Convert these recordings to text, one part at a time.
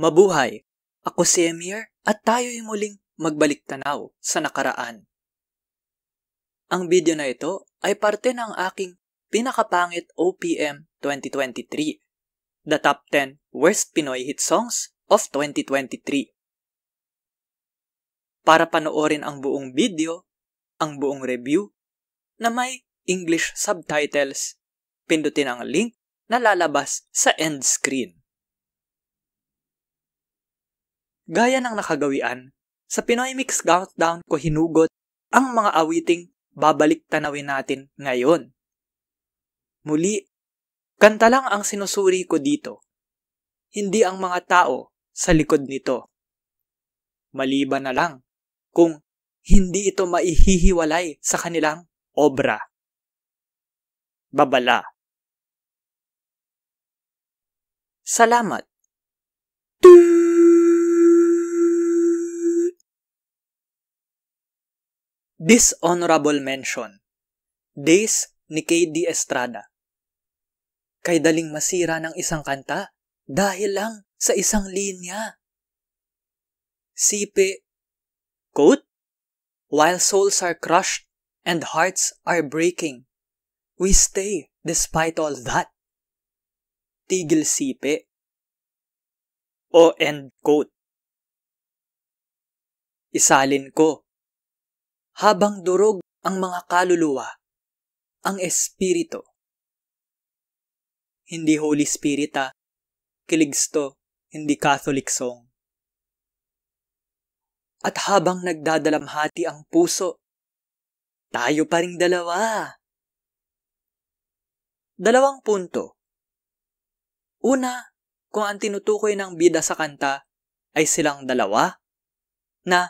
Mabuhay! Ako si Emir at tayo'y muling magbalik tanaw sa nakaraan. Ang video na ito ay parte ng aking pinakapangit OPM 2023, the top 10 worst Pinoy hit songs of 2023. Para panoorin ang buong video, ang buong review, na may English subtitles, pindutin ang link na lalabas sa end screen. Gaya ng nakagawian, sa Pinoy Mix Countdown ko hinugot ang mga awiting babalik tanawin natin ngayon. Muli, kanta lang ang sinusuri ko dito, hindi ang mga tao sa likod nito. Maliban na lang kung hindi ito maihihiwalay sa kanilang obra. Babala Salamat Dishonorable Mention Days ni K.D. Estrada Kay daling masira ng isang kanta dahil lang sa isang linya. Sipe quote, While souls are crushed and hearts are breaking, we stay despite all that. Tigil sipe O end quote. Isalin ko habang durog ang mga kaluluwa, ang Espiritu. Hindi Holy Spirit ha, ah. kiligsto, hindi Catholic song. At habang nagdadalamhati ang puso, tayo pa ring dalawa. Dalawang punto. Una, kung ang tinutukoy ng bida sa kanta ay silang dalawa, na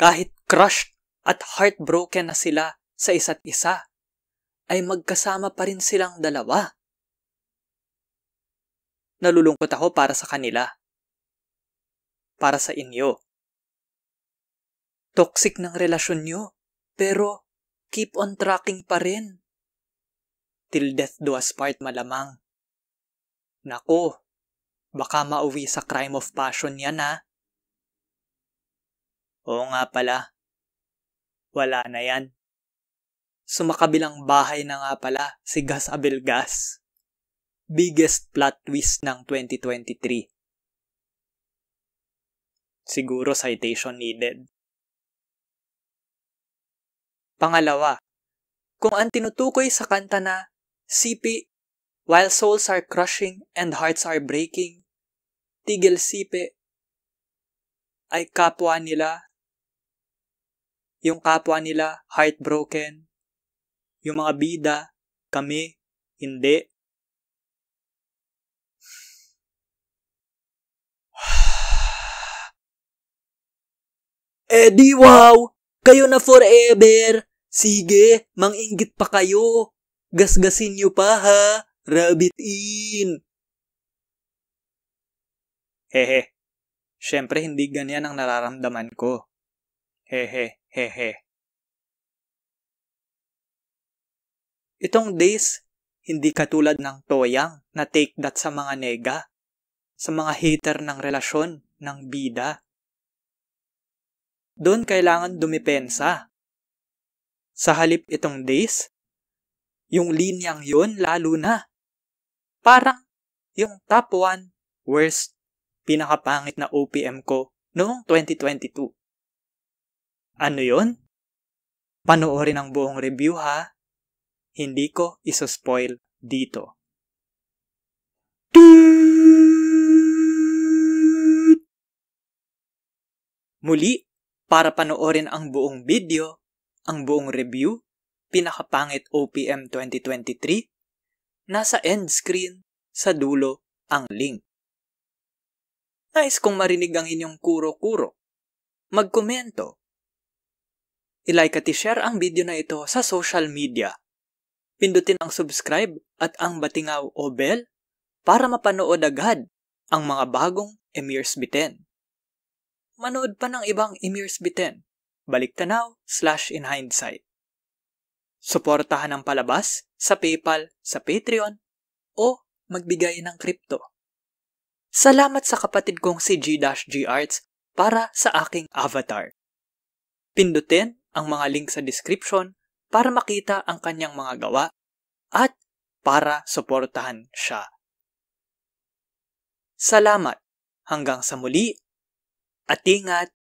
kahit crushed at heartbroken na sila sa isa't isa, ay magkasama pa rin silang dalawa. Nalulungkot ako para sa kanila. Para sa inyo. Toxic ng relasyon nyo, pero keep on tracking pa rin. Till death do us part malamang. Nako, baka mauwi sa crime of passion yan ha. Oo nga pala wala na yan. Sumakabilang bahay na nga pala si Gas Abelgas. Biggest plot twist ng 2023. Siguro citation needed. Pangalawa, kung ang tinutukoy sa kanta na Sipi, while souls are crushing and hearts are breaking, tigil sipi ay kapwa nila yung kapwa nila heartbroken, yung mga bida, kami, hindi. Eh di wow! Kayo na forever! Sige, manginggit pa kayo! Gasgasin nyo pa ha! Rabbit in! Hehe. Siyempre hindi ganyan ang nararamdaman ko. Hehe. Hehe. Itong days, hindi katulad ng toyang na take that sa mga nega, sa mga hater ng relasyon, ng bida. Doon kailangan dumipensa. Sa halip itong days, yung linyang yon lalo na. Parang yung top 1 worst pinakapangit na OPM ko noong 2022. Ano yon? Panoorin ang buong review ha. Hindi ko isospoil dito. Muli, para panoorin ang buong video, ang buong review, pinakapangit OPM 2023, nasa end screen sa dulo ang link. Nais nice kong marinig ang inyong kuro-kuro. Magkomento i-like at i-share ang video na ito sa social media. Pindutin ang subscribe at ang batingaw o bell para mapanood agad ang mga bagong Emirs Biten. Manood pa ng ibang Emirs Biten. balik tanaw slash in hindsight. Suportahan ang palabas sa PayPal, sa Patreon, o magbigay ng kripto. Salamat sa kapatid kong si G-G Arts para sa aking avatar. Pindutin ang mga link sa description para makita ang kanyang mga gawa at para suportahan siya. Salamat! Hanggang sa muli at ingat!